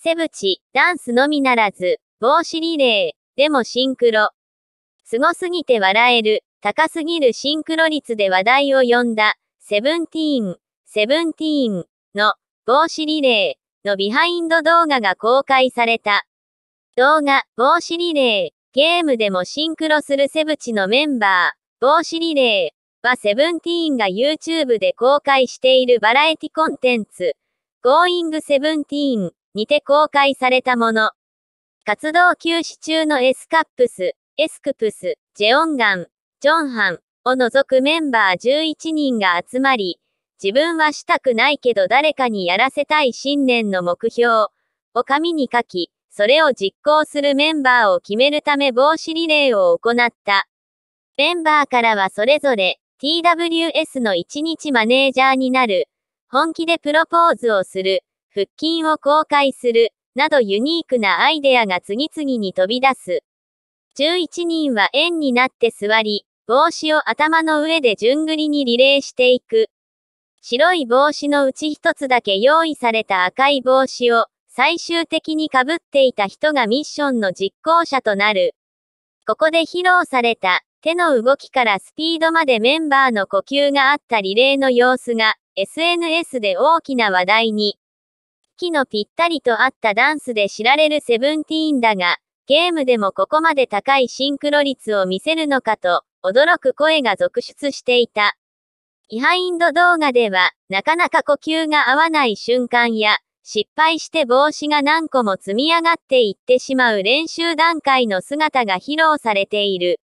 セブチ、ダンスのみならず、帽子リレー、でもシンクロ。凄すぎて笑える、高すぎるシンクロ率で話題を呼んだ、セブンティーン、セブンティーンの帽子リレーのビハインド動画が公開された。動画、帽子リレー、ゲームでもシンクロするセブチのメンバー、帽子リレーはセブンティーンが YouTube で公開しているバラエティコンテンツ、Going セブンティーンにて公開されたもの。活動休止中のエスカップス、エスクプス、ジェオンガン、ジョンハンを除くメンバー11人が集まり、自分はしたくないけど誰かにやらせたい信念の目標を紙に書き、それを実行するメンバーを決めるため防止リレーを行った。メンバーからはそれぞれ TWS の1日マネージャーになる、本気でプロポーズをする、腹筋を公開する、などユニークなアイデアが次々に飛び出す。11人は円になって座り、帽子を頭の上で順繰りにリレーしていく。白い帽子のうち一つだけ用意された赤い帽子を最終的にかぶっていた人がミッションの実行者となる。ここで披露された手の動きからスピードまでメンバーの呼吸があったリレーの様子が SNS で大きな話題に。息のぴったりと合ったダンスで知られるセブンティーンだが、ゲームでもここまで高いシンクロ率を見せるのかと、驚く声が続出していた。イハインド動画では、なかなか呼吸が合わない瞬間や、失敗して帽子が何個も積み上がっていってしまう練習段階の姿が披露されている。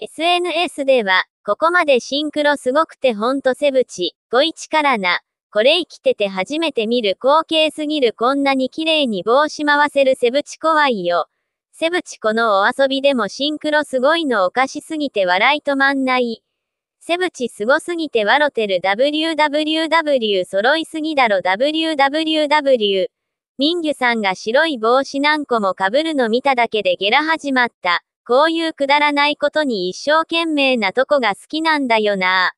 SNS では、ここまでシンクロすごくてほんとセブチ、ご一からな、これ生きてて初めて見る光景すぎるこんなに綺麗に帽子回せるセブチ怖いよ。セブチこのお遊びでもシンクロすごいのおかしすぎて笑い止まんない。セブチすごすぎて笑てる www 揃いすぎだろ www。ミンギュさんが白い帽子何個もかぶるの見ただけでゲラ始まった。こういうくだらないことに一生懸命なとこが好きなんだよな。